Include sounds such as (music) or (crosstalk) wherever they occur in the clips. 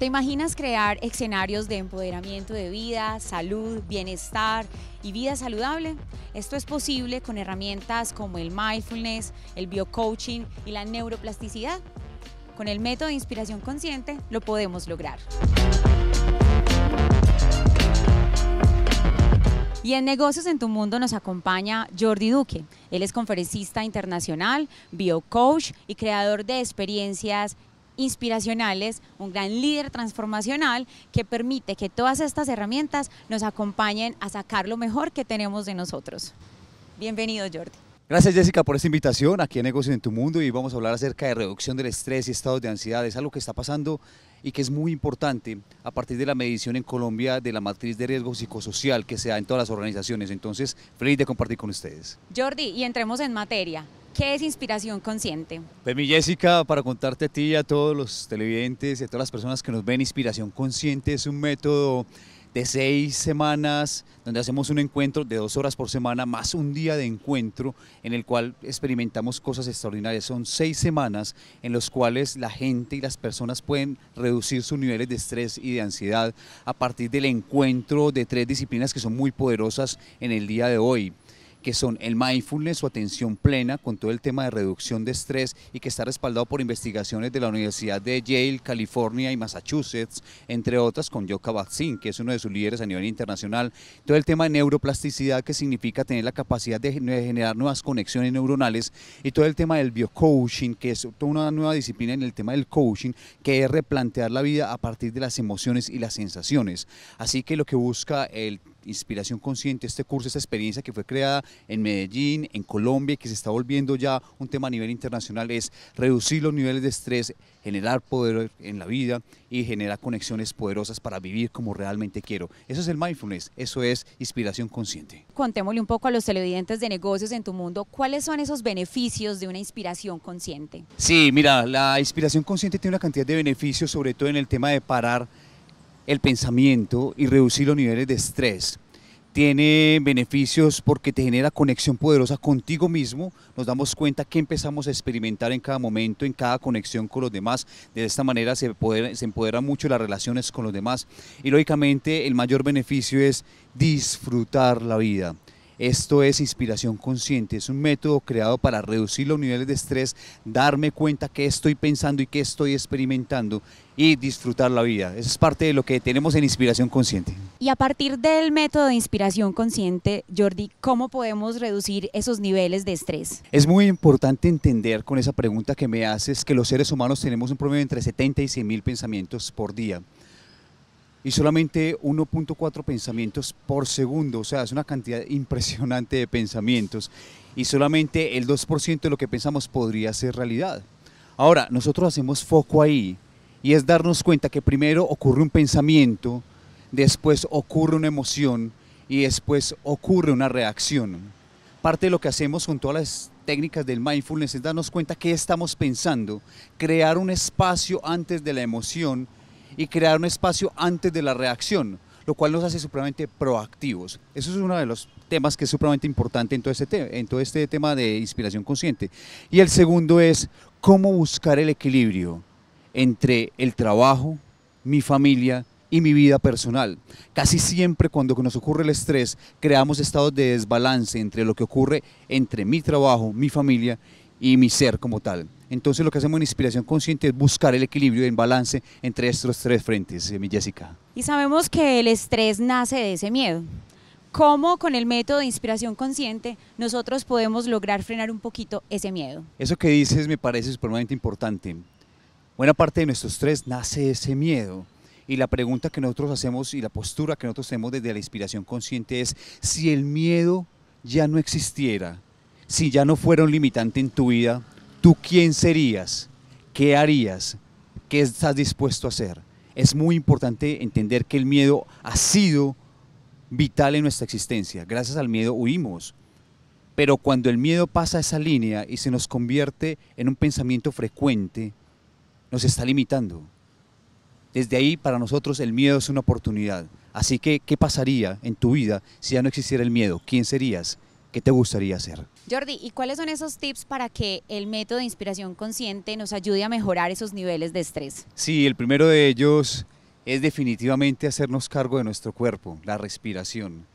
¿Te imaginas crear escenarios de empoderamiento de vida, salud, bienestar y vida saludable? Esto es posible con herramientas como el mindfulness, el biocoaching y la neuroplasticidad. Con el método de inspiración consciente lo podemos lograr. Y en Negocios en tu Mundo nos acompaña Jordi Duque. Él es conferencista internacional, biocoach y creador de experiencias inspiracionales, un gran líder transformacional que permite que todas estas herramientas nos acompañen a sacar lo mejor que tenemos de nosotros. Bienvenido Jordi. Gracias Jessica por esta invitación aquí a Negocios en tu Mundo y vamos a hablar acerca de reducción del estrés y estados de ansiedad. Es algo que está pasando y que es muy importante a partir de la medición en Colombia de la matriz de riesgo psicosocial que se da en todas las organizaciones. Entonces, feliz de compartir con ustedes. Jordi, y entremos en materia. ¿Qué es inspiración consciente? Pues mi Jessica, para contarte a ti y a todos los televidentes y a todas las personas que nos ven, inspiración consciente es un método de seis semanas, donde hacemos un encuentro de dos horas por semana, más un día de encuentro en el cual experimentamos cosas extraordinarias. Son seis semanas en los cuales la gente y las personas pueden reducir sus niveles de estrés y de ansiedad a partir del encuentro de tres disciplinas que son muy poderosas en el día de hoy que son el mindfulness o atención plena con todo el tema de reducción de estrés y que está respaldado por investigaciones de la Universidad de Yale, California y Massachusetts, entre otras con Yoka Batsin, que es uno de sus líderes a nivel internacional. Todo el tema de neuroplasticidad, que significa tener la capacidad de generar nuevas conexiones neuronales y todo el tema del biocoaching, que es toda una nueva disciplina en el tema del coaching, que es replantear la vida a partir de las emociones y las sensaciones. Así que lo que busca el Inspiración Consciente, este curso, esta experiencia que fue creada en Medellín, en Colombia, y que se está volviendo ya un tema a nivel internacional, es reducir los niveles de estrés, generar poder en la vida y generar conexiones poderosas para vivir como realmente quiero. Eso es el mindfulness, eso es Inspiración Consciente. Contémosle un poco a los televidentes de negocios en tu mundo, ¿cuáles son esos beneficios de una inspiración consciente? Sí, mira, la inspiración consciente tiene una cantidad de beneficios, sobre todo en el tema de parar el pensamiento y reducir los niveles de estrés. Tiene beneficios porque te genera conexión poderosa contigo mismo. Nos damos cuenta que empezamos a experimentar en cada momento, en cada conexión con los demás. De esta manera se, se empoderan mucho las relaciones con los demás. Y lógicamente el mayor beneficio es disfrutar la vida. Esto es inspiración consciente, es un método creado para reducir los niveles de estrés, darme cuenta qué estoy pensando y qué estoy experimentando y disfrutar la vida. Eso es parte de lo que tenemos en inspiración consciente. Y a partir del método de inspiración consciente, Jordi, ¿cómo podemos reducir esos niveles de estrés? Es muy importante entender con esa pregunta que me haces que los seres humanos tenemos un promedio entre 70 y 100 mil pensamientos por día y solamente 1.4 pensamientos por segundo, o sea, es una cantidad (laughs) impresionante de pensamientos y solamente el 2% de lo que pensamos podría ser realidad. Ahora, nosotros hacemos foco ahí y es darnos cuenta que primero ocurre un pensamiento, después ocurre una emoción y después ocurre una reacción. Parte de lo que hacemos con todas las técnicas del mindfulness es darnos cuenta qué estamos pensando, crear un espacio antes de la emoción, y crear un espacio antes de la reacción, lo cual nos hace supremamente proactivos. Eso es uno de los temas que es supremamente importante en todo este, en todo este tema de inspiración consciente. Y el segundo es cómo buscar el equilibrio entre el trabajo, mi familia y mi vida personal. Casi siempre cuando nos ocurre el estrés, creamos estados de desbalance entre lo que ocurre entre mi trabajo, mi familia y mi ser como tal. Entonces lo que hacemos en Inspiración Consciente es buscar el equilibrio, y el balance entre estos tres frentes, eh, mi Jessica. Y sabemos que el estrés nace de ese miedo. ¿Cómo con el método de inspiración consciente nosotros podemos lograr frenar un poquito ese miedo? Eso que dices me parece supremamente importante. Buena parte de nuestro estrés nace de ese miedo. Y la pregunta que nosotros hacemos y la postura que nosotros tenemos desde la inspiración consciente es si el miedo ya no existiera, si ya no fuera un limitante en tu vida, ¿tú quién serías? ¿Qué harías? ¿Qué estás dispuesto a hacer? Es muy importante entender que el miedo ha sido vital en nuestra existencia. Gracias al miedo huimos. Pero cuando el miedo pasa esa línea y se nos convierte en un pensamiento frecuente, nos está limitando. Desde ahí para nosotros el miedo es una oportunidad. Así que, ¿qué pasaría en tu vida si ya no existiera el miedo? ¿Quién serías? ¿Qué te gustaría hacer? Jordi, ¿y cuáles son esos tips para que el método de inspiración consciente nos ayude a mejorar esos niveles de estrés? Sí, el primero de ellos es definitivamente hacernos cargo de nuestro cuerpo, la respiración,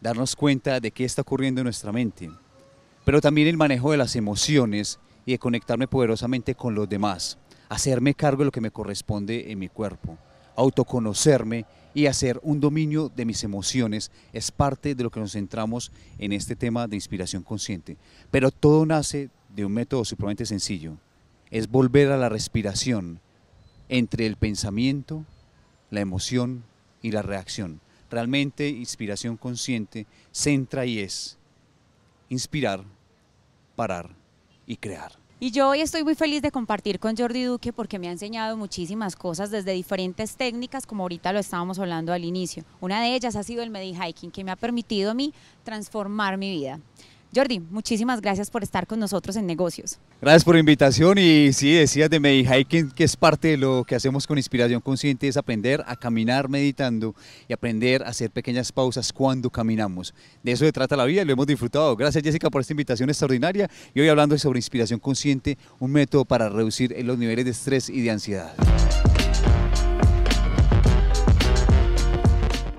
darnos cuenta de qué está ocurriendo en nuestra mente, pero también el manejo de las emociones y de conectarme poderosamente con los demás, hacerme cargo de lo que me corresponde en mi cuerpo autoconocerme y hacer un dominio de mis emociones es parte de lo que nos centramos en este tema de inspiración consciente. Pero todo nace de un método supremamente sencillo. Es volver a la respiración entre el pensamiento, la emoción y la reacción. Realmente inspiración consciente centra y es inspirar, parar y crear. Y yo hoy estoy muy feliz de compartir con Jordi Duque porque me ha enseñado muchísimas cosas desde diferentes técnicas, como ahorita lo estábamos hablando al inicio. Una de ellas ha sido el Medihiking, que me ha permitido a mí transformar mi vida. Jordi, muchísimas gracias por estar con nosotros en Negocios. Gracias por la invitación y sí, decías de Medihiking, que es parte de lo que hacemos con Inspiración Consciente, es aprender a caminar meditando y aprender a hacer pequeñas pausas cuando caminamos. De eso se trata la vida y lo hemos disfrutado. Gracias Jessica por esta invitación extraordinaria y hoy hablando sobre Inspiración Consciente, un método para reducir los niveles de estrés y de ansiedad.